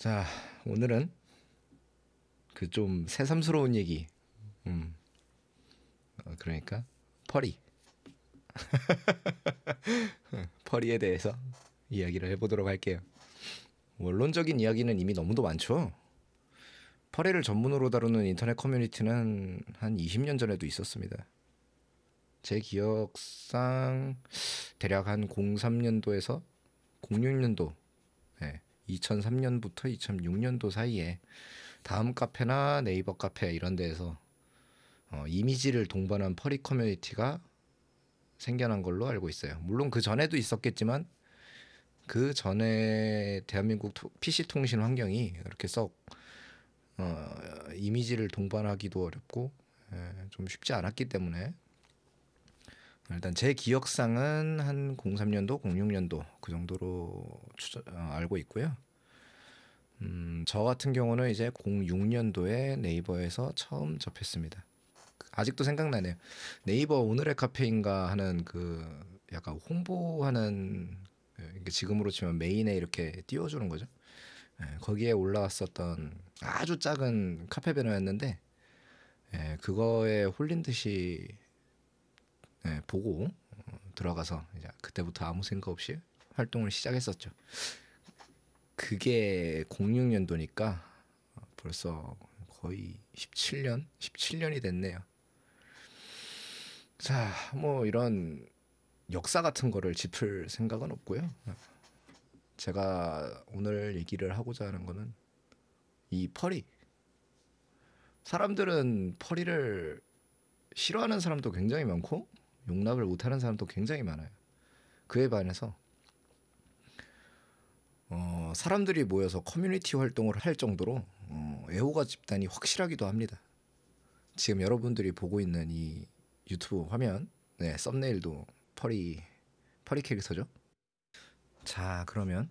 자 오늘은 그 좀 새삼스러운 얘기 음 어, 그러니까 펄이 펄이에 대해서 이야기를 해보도록 할게요 원론적인 이야기는 이미 너무도 많죠 펄이를 전문으로 다루는 인터넷 커뮤니티는 한 20년 전에도 있었습니다 제 기억상 대략 한 03년도에서 06년도 네. 2003년부터 2006년도 사이에 다음 카페나 네이버 카페 이런 데에서 어, 이미지를 동반한 펄이 커뮤니티가 생겨난 걸로 알고 있어요. 물론 그 전에도 있었겠지만 그 전에 대한민국 PC 통신 환경이 그렇게 썩 어, 이미지를 동반하기도 어렵고 예, 좀 쉽지 않았기 때문에 일단 제 기억상은 한 03년도, 06년도 그 정도로 추저, 어, 알고 있고요. 음, 저 같은 경우는 이제 06년도에 네이버에서 처음 접했습니다. 아직도 생각나네요. 네이버 오늘의 카페인가 하는 그 약간 홍보하는 예, 지금으로 치면 메인에 이렇게 띄워주는 거죠. 예, 거기에 올라왔었던 아주 작은 카페 배너였는데 예, 그거에 홀린 듯이 네, 보고 어, 들어가서 이제 그때부터 아무 생각 없이 활동을 시작했었죠. 그게 06년도니까 어, 벌써 거의 17년, 17년이 됐네요. 자, 뭐 이런 역사 같은 거를 짚을 생각은 없고요. 어, 제가 오늘 얘기를 하고자 하는 거는 이 펄이 사람들은 펄이를 싫어하는 사람도 굉장히 많고 용납을 못하는 사람도 굉장히 많아요. 그에 반해서 어, 사람들이 모여서 커뮤니티 활동을 할 정도로 어, 애호가 집단이 확실하기도 합니다. 지금 여러분들이 보고 있는 이 유튜브 화면, 네, 썸네일도 펄이 펄이 캐릭터죠. 자, 그러면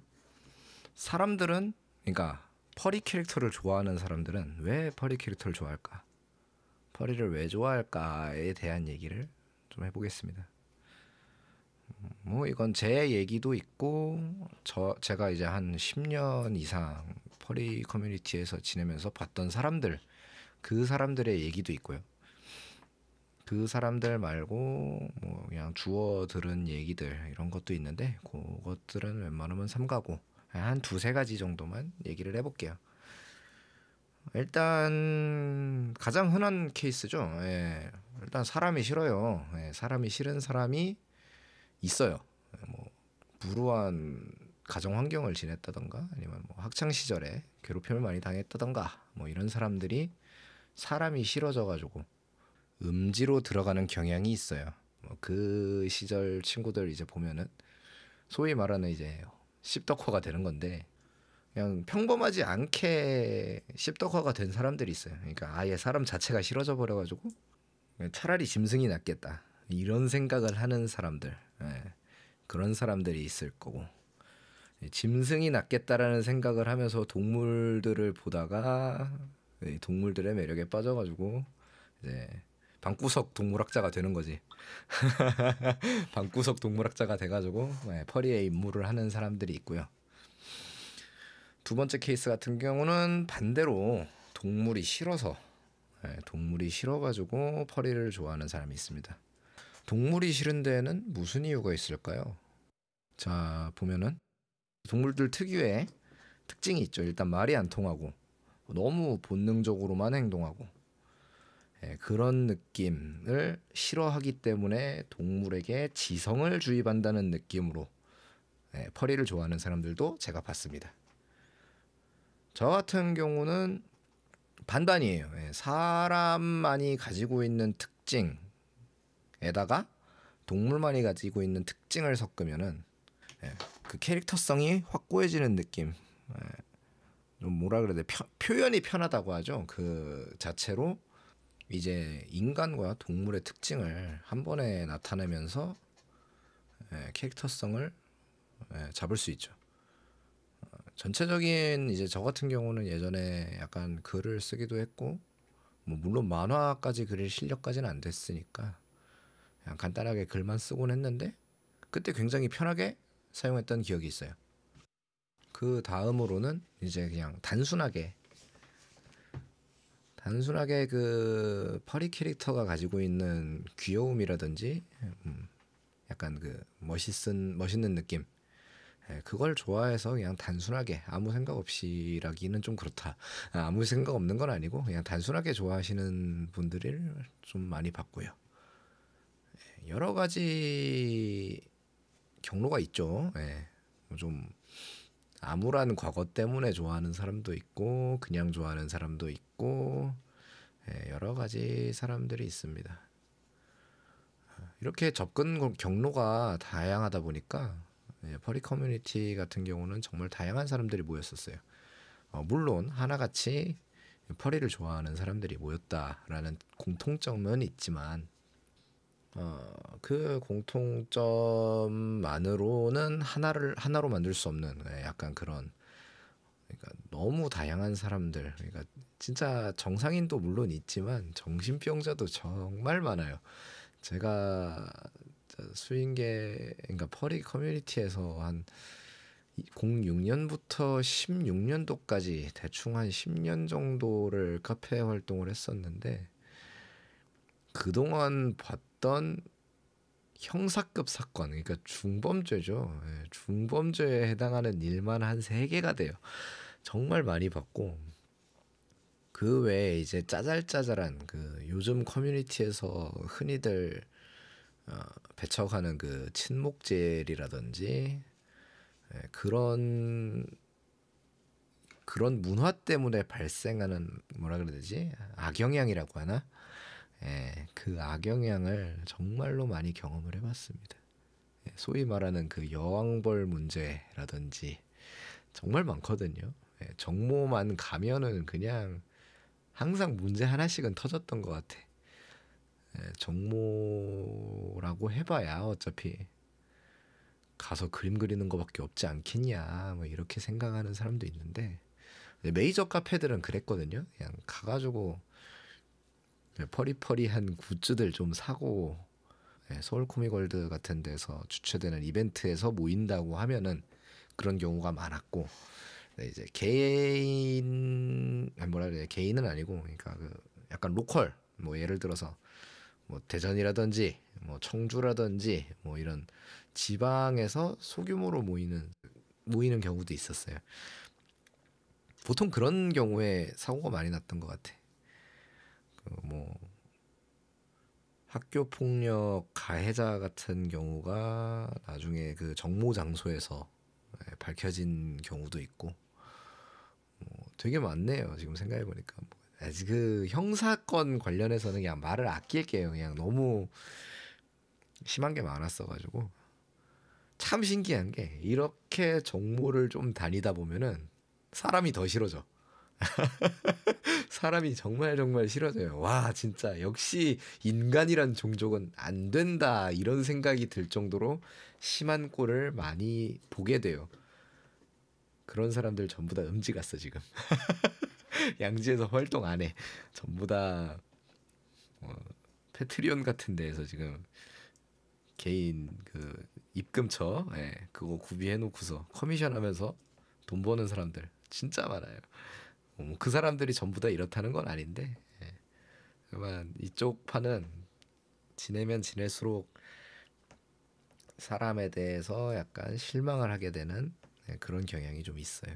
사람들은 그러니까 펄이 캐릭터를 좋아하는 사람들은 왜 펄이 캐릭터를 좋아할까? 펄이를 왜 좋아할까에 대한 얘기를 좀 해보겠습니다. 음, 뭐 이건 제 얘기도 있고 저 제가 이제 한 10년 이상 퍼리 커뮤니티에서 지내면서 봤던 사람들 그 사람들의 얘기도 있고요. 그 사람들 말고 뭐 그냥 주워 들은 얘기들 이런 것도 있는데 그것들은 웬만하면 삼가고 한 두세 가지 정도만 얘기를 해볼게요. 일단 가장 흔한 케이스죠. 예. 일단 사람이 싫어요. 예. 사람이 싫은 사람이 있어요. 예, 뭐 무료한 가정 환경을 지냈다던가 아니면 뭐 학창 시절에 괴롭힘을 많이 당했다던가 뭐 이런 사람들이 사람이 싫어져 가지고 음지로 들어가는 경향이 있어요. 뭐그 시절 친구들 이제 보면은 소위 말하는 이제 십덕호가 되는 건데 그냥 평범하지 않게 씹덕화가 된 사람들이 있어요. 그러니까 아예 사람 자체가 싫어져 버려가지고 차라리 짐승이 낫겠다 이런 생각을 하는 사람들 예. 그런 사람들이 있을 거고 예, 짐승이 낫겠다라는 생각을 하면서 동물들을 보다가 예, 동물들의 매력에 빠져가지고 이제 방구석 동물학자가 되는 거지. 방구석 동물학자가 돼가지고 네, 예, 퍼리의 임무를 하는 사람들이 있고요. 두 번째 케이스 같은 경우는 반대로 동물이 싫어서 네, 동물이 싫어가지고 퍼리를 좋아하는 사람이 있습니다. 동물이 싫은 데에는 무슨 이유가 있을까요? 자 보면은 동물들 특유의 특징이 있죠. 일단 말이 안 통하고 너무 본능적으로만 행동하고 예, 그런 느낌을 싫어하기 때문에 동물에게 지성을 주입한다는 느낌으로 예, 퍼리를 좋아하는 사람들도 제가 봤습니다. 저 같은 경우는 반반이에요. 예, 사람만이 가지고 있는 특징에다가 동물만이 가지고 있는 특징을 섞으면은 예, 그 캐릭터성이 확고해지는 느낌. 예, 좀 뭐라 그래야 돼? 표현이 편하다고 하죠. 그 자체로 이제 인간과 동물의 특징을 한 번에 나타내면서 캐릭터성을 잡을 수 있죠. 전체적인 이제 저 같은 경우는 예전에 약간 글을 쓰기도 했고 뭐 물론 만화까지 그릴 실력까지는 안 됐으니까 그냥 간단하게 글만 쓰곤 했는데 그때 굉장히 편하게 사용했던 기억이 있어요. 그 다음으로는 이제 그냥 단순하게 단순하게 그 퍼리 캐릭터가 가지고 있는 귀여움이라든지 음 약간 그 멋있은 멋있는 느낌 예, 그걸 좋아해서 그냥 단순하게 아무 생각 없이라기는 좀 그렇다. 아, 아무 생각 없는 건 아니고 그냥 단순하게 좋아하시는 분들을 좀 많이 봤고요. 예, 여러 가지 경로가 있죠. 예, 뭐 좀 암울한 과거 때문에 좋아하는 사람도 있고 그냥 좋아하는 사람도 있고 여러 가지 사람들이 있습니다. 아, 이렇게 접근 경로가 다양하다 보니까 예, 퍼리 커뮤니티 같은 경우는 정말 다양한 사람들이 모였었어요. 어, 물론 하나같이 퍼리를 좋아하는 사람들이 모였다라는 공통점은 있지만 어, 그 공통점만으로는 하나를 하나로 만들 수 없는 예, 약간 그런 그러니까 너무 다양한 사람들 그러니까 진짜 정상인도 물론 있지만 정신병자도 정말 많아요. 제가 수인계 그러니까 퍼리 커뮤니티에서 한 06년부터 16년도까지 대충 한 10년 정도를 카페 활동을 했었는데 그동안 봤던 형사급 사건, 그러니까 중범죄죠. 예, 중범죄에 해당하는 일만 한 세개가 돼요. 정말 많이 봤고 그 외에 이제 짜잘짜잘한 그 요즘 커뮤니티에서 흔히들 어, 배척하는 그 친목젤이라든지 예, 그런 그런 문화 때문에 발생하는 뭐라 그래야 되지 악영향이라고 하나 예, 그 악영향을 정말로 많이 경험을 해봤습니다. 예, 소위 말하는 그 여왕벌 문제라든지 정말 많거든요. 예, 정모만 가면은 그냥 항상 문제 하나씩은 터졌던 것 같아. 예, 정모라고 해봐야 어차피 가서 그림 그리는 것밖에 없지 않겠냐 뭐 이렇게 생각하는 사람도 있는데 메이저 카페들은 그랬거든요. 그냥 가가지고 예, 퍼리퍼리한 굿즈들 좀 사고 예, 서울 코미월드 같은 데서 주최되는 이벤트에서 모인다고 하면은 그런 경우가 많았고 이제 개인 뭐라 그래 개인은 아니고 그러니까 그 약간 로컬 뭐 예를 들어서 뭐 대전이라든지 뭐 청주라든지 뭐 이런 지방에서 소규모로 모이는 모이는 경우도 있었어요. 보통 그런 경우에 사고가 많이 났던 것 같아. 그뭐 학교 폭력 가해자 같은 경우가 나중에 그 정모 장소에서 예, 밝혀진 경우도 있고 뭐 되게 많네요. 지금 생각해 보니까 뭐그 형사건 관련해서는 그냥 말을 아낄게요. 그냥 너무 심한 게 많았어가지고 참 신기한 게 이렇게 정모를 좀 다니다 보면은 사람이 더 싫어져. 사람이 정말 정말 싫어져요. 와 진짜 역시 인간이란 종족은 안 된다 이런 생각이 들 정도로 심한 꼴을 많이 보게 돼요. 그런 사람들 전부 다 음지 갔어 지금. 양지에서 활동 안 해. 전부 다 어, 패트리온 같은 데에서 지금 개인 그 입금처 예, 그거 구비해놓고서 커미션 하면서 돈 버는 사람들 진짜 많아요. 어, 뭐 그 사람들이 전부 다 이렇다는 건 아닌데 예. 다만 이쪽 판은 지내면 지낼수록 사람에 대해서 약간 실망을 하게 되는 예, 그런 경향이 좀 있어요.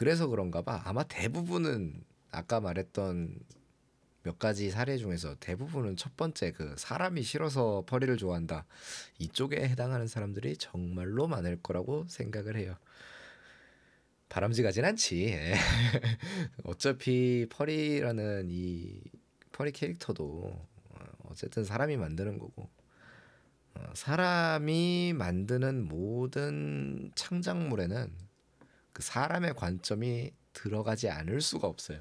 그래서 그런가 봐 아마 대부분은 아까 말했던 몇 가지 사례 중에서 대부분은 첫 번째 그 사람이 싫어서 퍼리를 좋아한다 이쪽에 해당하는 사람들이 정말로 많을 거라고 생각을 해요. 바람직하진 않지. 예. 어차피 퍼리라는 이 퍼리 캐릭터도 어, 어쨌든 사람이 만드는 거고 어, 사람이 만드는 모든 창작물에는 그 사람의 관점이 들어가지 않을 수가 없어요.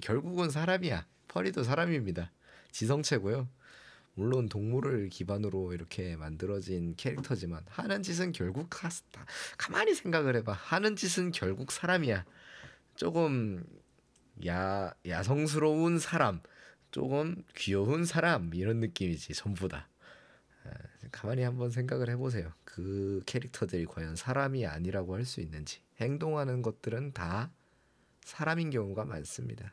결국은 사람이야. 펄이도 사람입니다. 지성체고요. 물론 동물을 기반으로 이렇게 만들어진 캐릭터지만 하는 짓은 결국 카스타. 가만히 생각을 해봐. 하는 짓은 결국 사람이야. 조금 야 야성스러운 사람, 조금 귀여운 사람 이런 느낌이지 전부 다. 가만히 한번 생각을 해보세요. 그 캐릭터들이 과연 사람이 아니라고 할 수 있는지 행동하는 것들은 다 사람인 경우가 많습니다.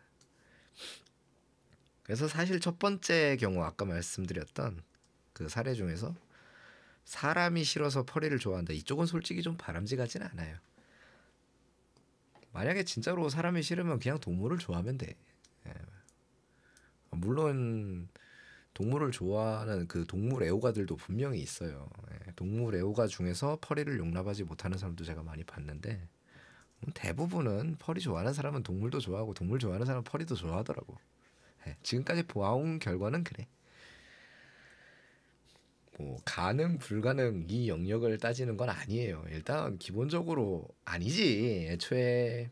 그래서 사실 첫 번째 경우 아까 말씀드렸던 그 사례 중에서 사람이 싫어서 펄이를 좋아한다. 이쪽은 솔직히 좀 바람직하진 않아요. 만약에 진짜로 사람이 싫으면 그냥 동물을 좋아하면 돼. 예. 물론 동물을 좋아하는 그 동물 애호가들도 분명히 있어요. 예, 동물 애호가 중에서 펄이를 용납하지 못하는 사람도 제가 많이 봤는데 음, 대부분은 펄이 좋아하는 사람은 동물도 좋아하고 동물 좋아하는 사람은 펄이도 좋아하더라고. 예, 지금까지 보아온 결과는 그래. 뭐 가능 불가능 이 영역을 따지는 건 아니에요. 일단 기본적으로 아니지. 애초에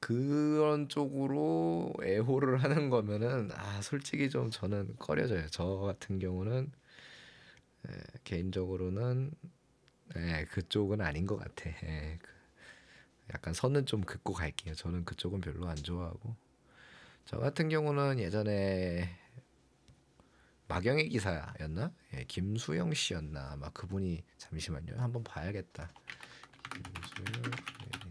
그런 쪽으로 애호를 하는 거면은 아 솔직히 좀 저는 꺼려져요. 저 같은 경우는 에, 예, 개인적으로는 에, 예, 그쪽은 아닌 것 같아. 에, 예, 그, 약간 선은 좀 긋고 갈게요. 저는 그쪽은 별로 안 좋아하고 저 같은 경우는 예전에 마경의 기사였나? 예, 김수영 씨였나? 아마 그분이 잠시만요. 한번 봐야겠다. 김수영.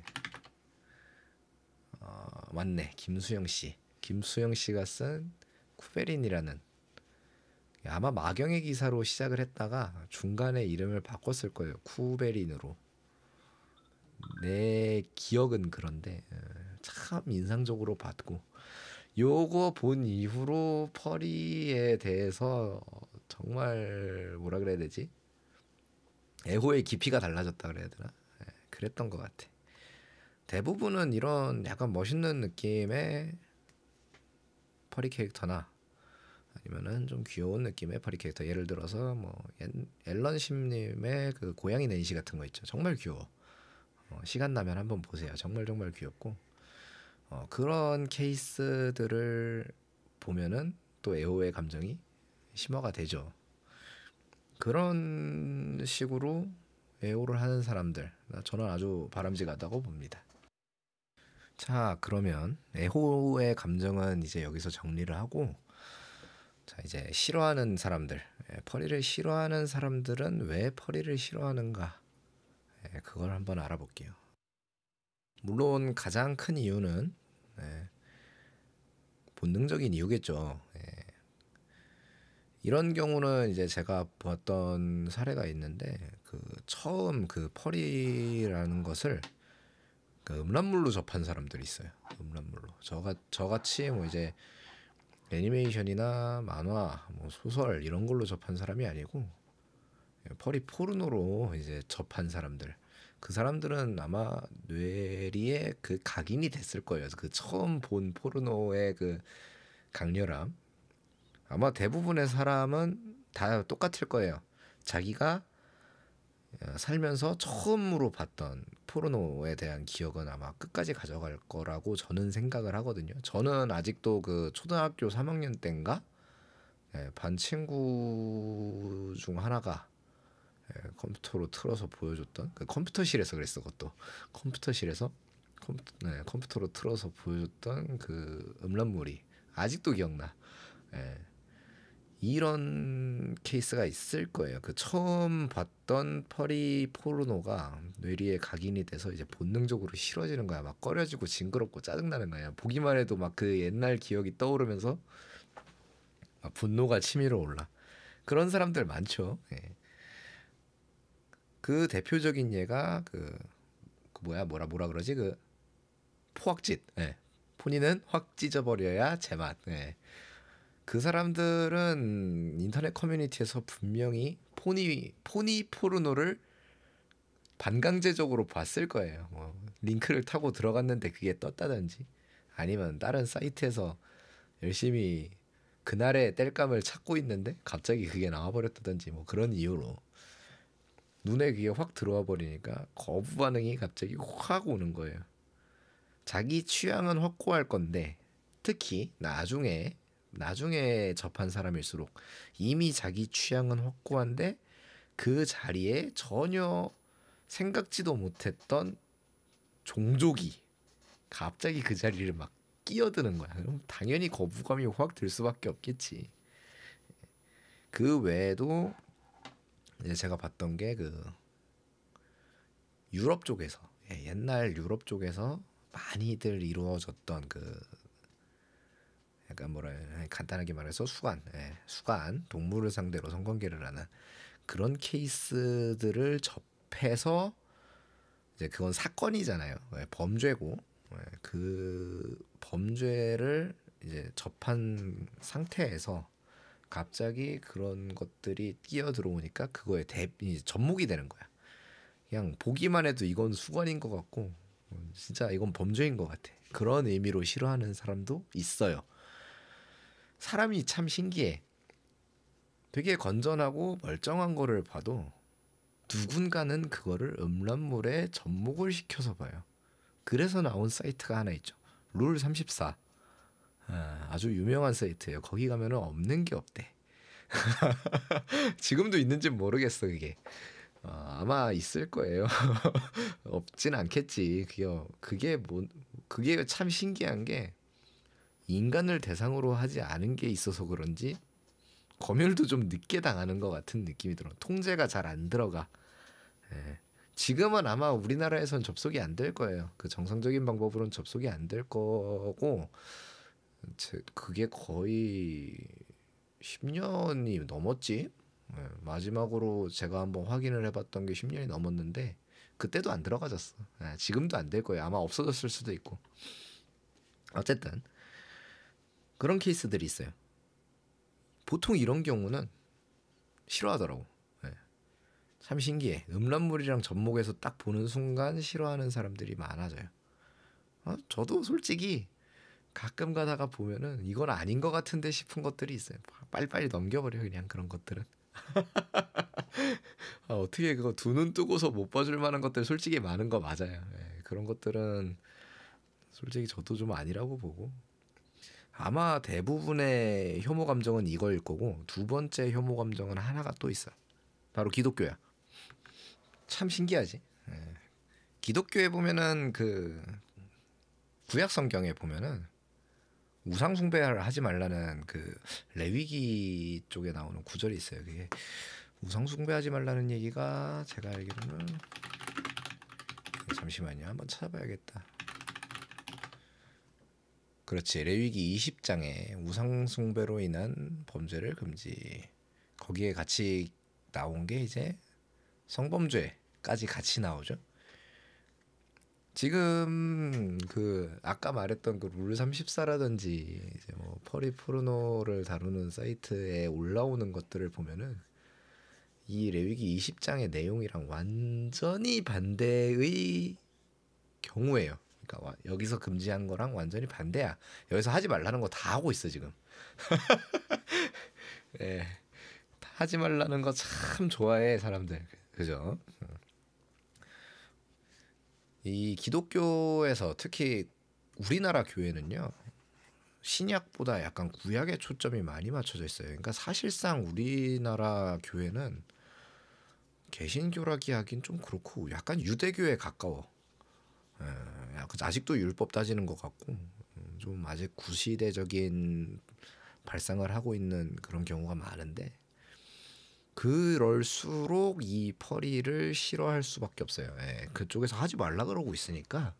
어, 맞네 김수영 씨 김수영 씨가 쓴 쿠베린이라는 아마 마경의 기사로 시작을 했다가 중간에 이름을 바꿨을 거예요 쿠베린으로 내 기억은 그런데 어, 참 인상적으로 봤고 요거 본 이후로 퍼리에 대해서 어, 정말 뭐라 그래야 되지 애호의 깊이가 달라졌다 그래야 되나 예, 그랬던 것 같아 대부분은 이런 약간 멋있는 느낌의 퍼리 캐릭터나 아니면은 좀 귀여운 느낌의 퍼리 캐릭터 예를 들어서 뭐 앨런 심님의 그 고양이 낸시 같은 거 있죠 정말 귀여워 어, 시간 나면 한번 보세요 정말 정말 귀엽고 어, 그런 케이스들을 보면은 또 애호의 감정이 심화가 되죠 그런 식으로 애호를 하는 사람들 저는 아주 바람직하다고 봅니다 자, 그러면 애호의 감정은 이제 여기서 정리를 하고 자, 이제 싫어하는 사람들. 예, 퍼리를 싫어하는 사람들은 왜 퍼리를 싫어하는가? 예, 그걸 한번 알아볼게요. 물론 가장 큰 이유는 예, 본능적인 이유겠죠. 예. 이런 경우는 이제 제가 보았던 사례가 있는데 그 처음 그펄리라는 것을 그 음란물로 접한 사람들이 있어요. 음란물로. 저가 저같이 뭐 이제 애니메이션이나 만화, 뭐 소설 이런 걸로 접한 사람이 아니고 펄이 예, 포르노로 이제 접한 사람들. 그 사람들은 아마 뇌리에 그 각인이 됐을 거예요. 그 처음 본 포르노의 그 강렬함. 아마 대부분의 사람은 다 똑같을 거예요. 자기가 어, 살면서 처음으로 봤던 토르노에 대한 기억은 아마 끝까지 가져갈 거라고 저는 생각을 하거든요. 저는 아직도 그 초등학교 3학년 때인가 예, 반 친구 중 하나가 예, 컴퓨터로 틀어서 보여줬던 그 컴퓨터실에서 그랬어 그것도 컴퓨터실에서 컴퓨터, 네, 컴퓨터로 틀어서 보여줬던 그 음란물이 아직도 기억나. 예, 이런 케이스가 있을 거예요. 그 처음 봤던 펄이 포르노가 뇌리에 각인이 돼서 이제 본능적으로 싫어지는 거야. 막 꺼려지고 징그럽고 짜증나는 거야. 보기만 해도 막 그 옛날 기억이 떠오르면서 막 분노가 치밀어 올라. 그런 사람들 많죠. 예. 그 대표적인 예가 그, 그 뭐야 뭐라 뭐라 그러지 그 포악짓. 예. 폰이는 확 찢어버려야 제맛. 예. 그 사람들은 인터넷 커뮤니티에서 분명히 포니 포니 포르노를 반강제적으로 봤을 거예요. 뭐 링크를 타고 들어갔는데 그게 떴다든지 아니면 다른 사이트에서 열심히 그날의 뗄감을 찾고 있는데 갑자기 그게 나와버렸다든지 뭐 그런 이유로 눈에 그게 확 들어와 버리니까 거부 반응이 갑자기 확 오는 거예요. 자기 취향은 확고할 건데 특히 나중에 나중에 접한 사람일수록 이미 자기 취향은 확고한데 그 자리에 전혀 생각지도 못했던 종족이 갑자기 그 자리를 막 끼어드는 거야. 그럼 당연히 거부감이 확 들 수밖에 없겠지. 그 외에도 이제 제가 봤던 게 그 유럽 쪽에서 예, 옛날 유럽 쪽에서 많이들 이루어졌던 그 약간 뭐라 간단하게 말해서 수간, 예, 수간 동물을 상대로 성관계를 하는 그런 케이스들을 접해서 이제 그건 사건이잖아요. 예, 범죄고 예, 그 범죄를 이제 접한 상태에서 갑자기 그런 것들이 뛰어 들어오니까 그거에 대, 접목이 되는 거야. 그냥 보기만 해도 이건 수건인 것 같고 진짜 이건 범죄인 것 같아. 그런 의미로 싫어하는 사람도 있어요. 사람이 참 신기해. 되게 건전하고 멀쩡한 거를 봐도 누군가는 그거를 음란물에 접목을 시켜서 봐요. 그래서 나온 사이트가 하나 있죠. 룰 34. 아, 아주 유명한 사이트예요. 거기 가면은 없는 게 없대. 지금도 있는지 모르겠어 그게. 어, 아마 있을 거예요. 없진 않겠지. 그게 그게 뭐 그게 참 신기한 게 인간을 대상으로 하지 않은 게 있어서 그런지 검열도 좀 늦게 당하는 것 같은 느낌이 들어. 통제가 잘 안 들어가. 예. 지금은 아마 우리나라에선 접속이 안 될 거예요. 그 정상적인 방법으로는 접속이 안 될 거고 그게 거의 10년이 넘었지. 예. 마지막으로 제가 한번 확인을 해봤던 게 10년이 넘었는데 그때도 안 들어가졌어. 예. 지금도 안 될 거예요. 아마 없어졌을 수도 있고. 어쨌든 그런 케이스들이 있어요. 보통 이런 경우는 싫어하더라고. 네. 참 신기해. 음란물이랑 접목해서 딱 보는 순간 싫어하는 사람들이 많아져요. 어? 저도 솔직히 가끔 가다가 보면은 이건 아닌 것 같은데 싶은 것들이 있어요. 빨리빨리 넘겨버려 그냥 그런 것들은. 아, 어떻게 그거 두 눈 뜨고서 못 봐줄 만한 것들 솔직히 많은 거 맞아요. 네, 그런 것들은 솔직히 저도 좀 아니라고 보고 아마 대부분의 혐오 감정은 이거일 거고 두 번째 혐오 감정은 하나가 또 있어. 바로 기독교야. 참 신기하지. 예. 기독교에 보면은 그 구약 성경에 보면은 우상 숭배를 하지 말라는 그 레위기 쪽에 나오는 구절이 있어요. 그게 우상 숭배하지 말라는 얘기가 제가 알기로는 잠시만요. 한번 찾아봐야겠다. 그렇지. 레위기 20장에 우상 숭배로 인한 범죄를 금지. 거기에 같이 나온 게 이제 성범죄까지 같이 나오죠. 지금 그 아까 말했던 그 룰 34라든지 이제 뭐 퍼리 포르노를 다루는 사이트에 올라오는 것들을 보면은 이 레위기 20장의 내용이랑 완전히 반대의 경우예요. 그러니까 와, 여기서 금지하는 거랑 완전히 반대야. 여기서 하지 말라는 거 다 하고 있어 지금. 예. 네. 하지 말라는 거 참 좋아해 사람들. 그죠? 이 기독교에서 특히 우리나라 교회는요. 신약보다 약간 구약에 초점이 많이 맞춰져 있어요. 그러니까 사실상 우리나라 교회는 개신교라기 하긴 좀 그렇고 약간 유대교에 가까워. 예. 아직도 율법 따지는 것 같고 음, 좀 아직 구시대적인 발상을 하고 있는 그런 경우가 많은데 그럴수록 이펄이를 싫어할 수밖에 없어요. 예, 그쪽에서 하지 말라 그러고 있으니까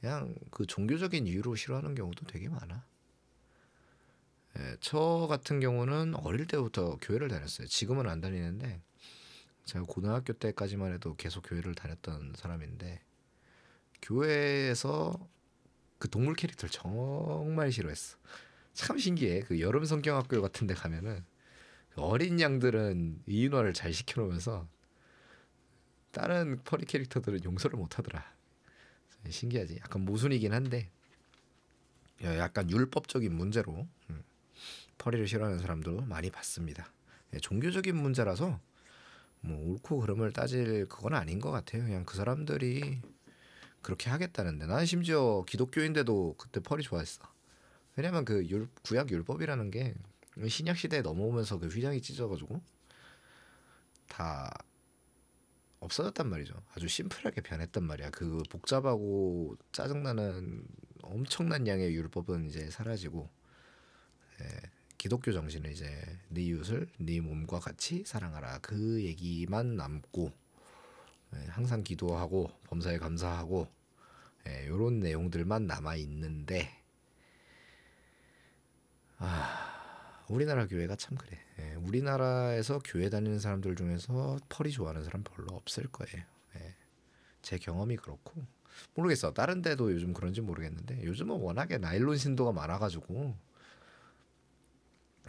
그냥 그 종교적인 이유로 싫어하는 경우도 되게 많아. 예, 저 같은 경우는 어릴 때부터 교회를 다녔어요. 지금은 안 다니는데 제가 고등학교 때까지만 해도 계속 교회를 다녔던 사람인데 교회에서 그 동물 캐릭터를 정말 싫어했어. 참 신기해. 그 여름 성경학교 같은 데 가면은 그 어린 양들은 이윤화를 잘 시켜놓으면서 다른 퍼리 캐릭터들은 용서를 못하더라. 신기하지. 약간 모순이긴 한데 약간 율법적인 문제로 음, 퍼리를 싫어하는 사람도 많이 봤습니다. 예, 종교적인 문제라서 뭐 옳고 그름을 따질 그건 아닌 것 같아요. 그냥 그 사람들이 그렇게 하겠다는데 난 심지어 기독교인데도 그때 펄이 좋아했어. 왜냐면 그 율, 구약 율법이라는 게 신약 시대에 넘어오면서 그 휘장이 찢어가지고 다 없어졌단 말이죠. 아주 심플하게 변했단 말이야. 그 복잡하고 짜증나는 엄청난 양의 율법은 이제 사라지고 예, 기독교 정신은 이제 네 이웃을 네 몸과 같이 사랑하라 그 얘기만 남고 예, 항상 기도하고 범사에 감사하고 이런 예, 내용들만 남아 있는데 아 우리나라 교회가 참 그래. 예, 우리나라에서 교회 다니는 사람들 중에서 펄이 좋아하는 사람 별로 없을 거예요. 제 경험이 그렇고 모르겠어. 다른 데도 요즘 그런지 모르겠는데 요즘은 워낙에 나일론 신도가 많아가지고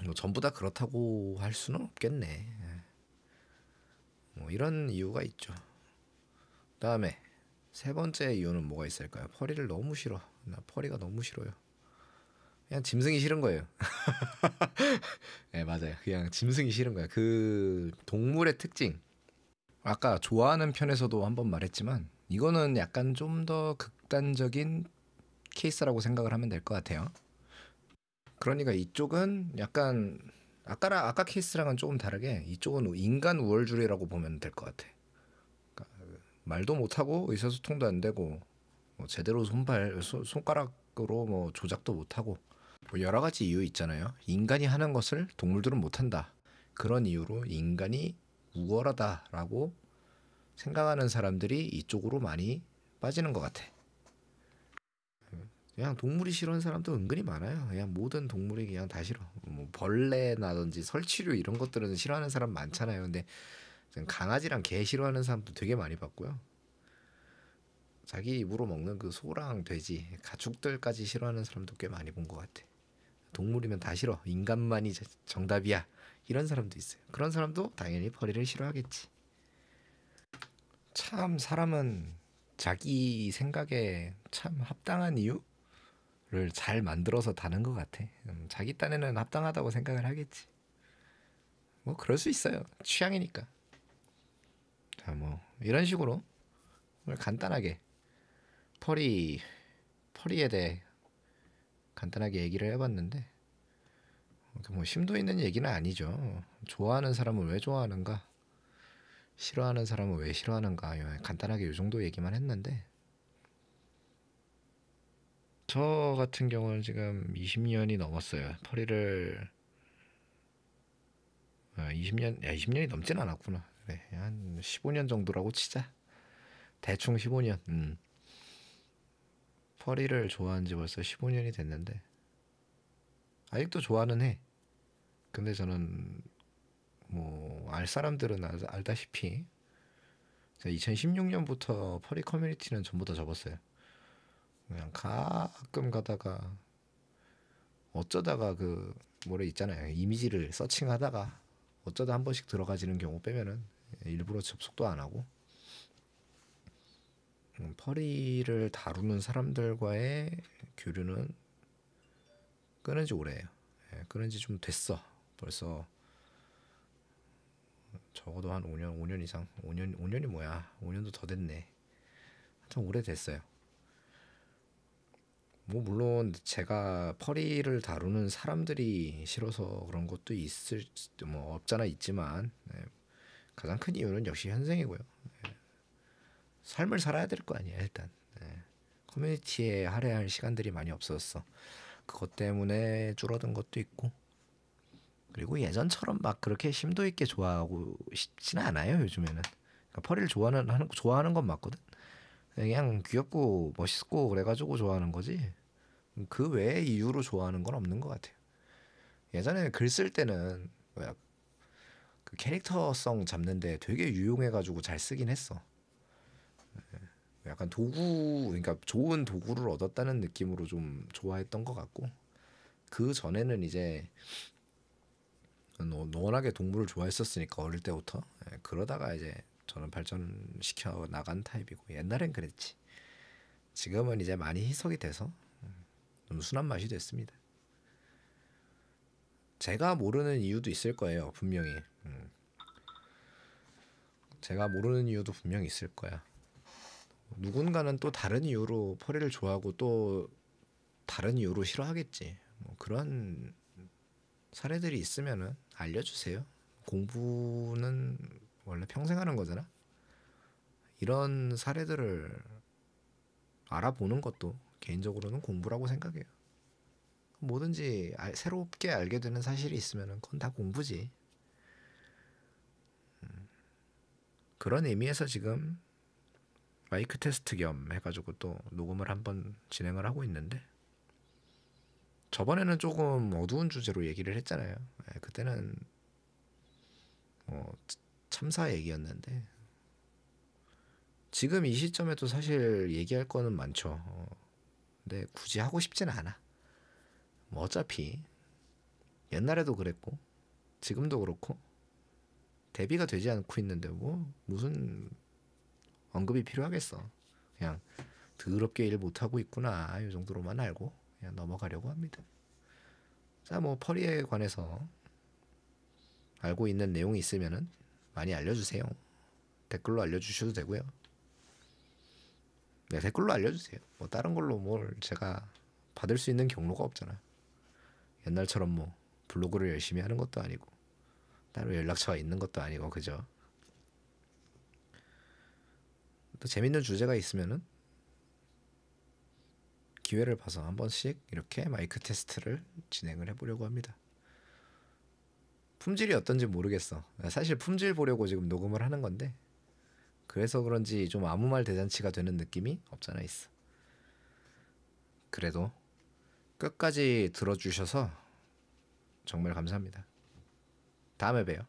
뭐 전부 다 그렇다고 할 수는 없겠네. 뭐 이런 이유가 있죠. 다음에 세 번째 이유는 뭐가 있을까요? 퍼리를 너무 싫어. 나 퍼리가 너무 싫어요. 그냥 짐승이 싫은 거예요. 네, 맞아요. 그냥 짐승이 싫은 거야. 그 동물의 특징. 아까 좋아하는 편에서도 한번 말했지만 이거는 약간 좀 더 극단적인 케이스라고 생각을 하면 될 것 같아요. 그러니까 이쪽은 약간 아까랑 아까 케이스랑은 조금 다르게 이쪽은 인간 우월주의라고 보면 될 것 같아. 말도 못하고 의사소통도 안 되고 뭐 제대로 손발 소, 손가락으로 뭐 조작도 못하고 뭐 여러 가지 이유 있잖아요. 인간이 하는 것을 동물들은 못한다. 그런 이유로 인간이 우월하다라고 생각하는 사람들이 이쪽으로 많이 빠지는 것 같아. 그냥 동물이 싫어하는 사람도 은근히 많아요. 그냥 모든 동물이 그냥 다 싫어. 뭐 벌레나든지 설치류 이런 것들은 싫어하는 사람 많잖아요. 근데 강아지랑 개 싫어하는 사람도 되게 많이 봤고요. 자기 입으로 먹는 그 소랑 돼지, 가축들까지 싫어하는 사람도 꽤 많이 본 것 같아. 동물이면 다 싫어. 인간만이 정답이야. 이런 사람도 있어요. 그런 사람도 당연히 벌리를 싫어하겠지. 참 사람은 자기 생각에 참 합당한 이유를 잘 만들어서 다는 것 같아. 음, 자기 딴에는 합당하다고 생각을 하겠지. 뭐 그럴 수 있어요. 취향이니까. 자, 뭐 이런 식으로 간단하게 펄이 펄이에 대해 간단하게 얘기를 해봤는데 뭐, 뭐 심도 있는 얘기는 아니죠. 좋아하는 사람은 왜 좋아하는가? 싫어하는 사람은 왜 싫어하는가? 간단하게 이 정도 얘기만 했는데 저 같은 경우는 지금 20년이 넘었어요. 펄이를 20년, 어, 20년이 넘진 않았구나. 네, 한 15년 정도라고 치자. 대충 15년. 음. 퍼리를 좋아한 지 벌써 15년이 됐는데 아직도 좋아는 해. 근데 저는 뭐 알 사람들은 알, 알다시피 2016년부터 퍼리 커뮤니티는 전부 다 접었어요. 그냥 가끔 가다가 어쩌다가 그 뭐래 있잖아요. 이미지를 서칭하다가 어쩌다 한 번씩 들어가지는 경우 빼면은 일부러 접속도 안 하고 음, 퍼리를 다루는 사람들과의 교류는 끊은 지 오래예요. 예, 끊은 지 좀 됐어. 벌써 적어도 한 5년, 5년 이상, 5년, 5년이 뭐야? 5년도 더 됐네. 하여튼 오래됐어요. 뭐 물론 제가 퍼리를 다루는 사람들이 싫어서 그런 것도 있을 뭐 없잖아 있지만 예, 가장 큰 이유는 역시 현생이고요. 네. 삶을 살아야 될 거 아니에요, 일단. 네. 커뮤니티에 할애할 시간들이 많이 없었어. 그것 때문에 줄어든 것도 있고. 그리고 예전처럼 막 그렇게 심도 있게 좋아하고 싶지는 않아요, 요즘에는. 그러니까 퍼리 좋아하는 하는, 좋아하는 건 맞거든. 그냥 귀엽고 멋있고 그래가지고 좋아하는 거지. 그 외의 이유로 좋아하는 건 없는 것 같아요. 예전에 글 쓸 때는 뭐야 그 캐릭터성 잡는데 되게 유용해가지고 잘 쓰긴 했어. 예. 약간 도구, 그러니까 좋은 도구를 얻었다는 느낌으로 좀 좋아했던 것 같고, 그 전에는 이제, 워낙에 동물을 좋아했었으니까, 어릴 때부터. 예, 그러다가 이제 저는 발전시켜 나간 타입이고, 옛날엔 그랬지. 지금은 이제 많이 희석이 돼서, 음, 좀 순한 맛이 됐습니다. 제가 모르는 이유도 있을 거예요, 분명히. 음. 제가 모르는 이유도 분명 있을 거야. 누군가는 또 다른 이유로 퍼리를 좋아하고 또 다른 이유로 싫어하겠지. 뭐 그런 사례들이 있으면은 알려주세요. 공부는 원래 평생 하는 거잖아. 이런 사례들을 알아보는 것도 개인적으로는 공부라고 생각해요. 뭐든지 새롭게 알게 되는 사실이 있으면 그건 다 공부지. 그런 의미에서 지금 마이크 테스트 겸 해가지고 또 녹음을 한번 진행을 하고 있는데 저번에는 조금 어두운 주제로 얘기를 했잖아요. 예, 그때는 뭐 참사 얘기였는데 지금 이 시점에도 사실 얘기할 거는 많죠. 어, 근데 굳이 하고 싶진 않아. 뭐 어차피 옛날에도 그랬고 지금도 그렇고 대비가 되지 않고 있는데 뭐 무슨 언급이 필요하겠어. 그냥 더럽게 일 못하고 있구나 이 정도로만 알고 그냥 넘어가려고 합니다. 자뭐펄이에 관해서 알고 있는 내용이 있으면은 많이 알려주세요. 댓글로 알려주셔도 되고요. 네, 댓글로 알려주세요. 뭐 다른 걸로 뭘 제가 받을 수 있는 경로가 없잖아요. 옛날처럼 뭐 블로그를 열심히 하는 것도 아니고 따로 연락처가 있는 것도 아니고 그죠? 또 재밌는 주제가 있으면은 기회를 봐서 한 번씩 이렇게 마이크 테스트를 진행을 해보려고 합니다. 품질이 어떤지 모르겠어. 사실 품질 보려고 지금 녹음을 하는 건데 그래서 그런지 좀 아무 말 대잔치가 되는 느낌이 없잖아 있어. 그래도 끝까지 들어주셔서 정말 감사합니다. 다음에 봬요.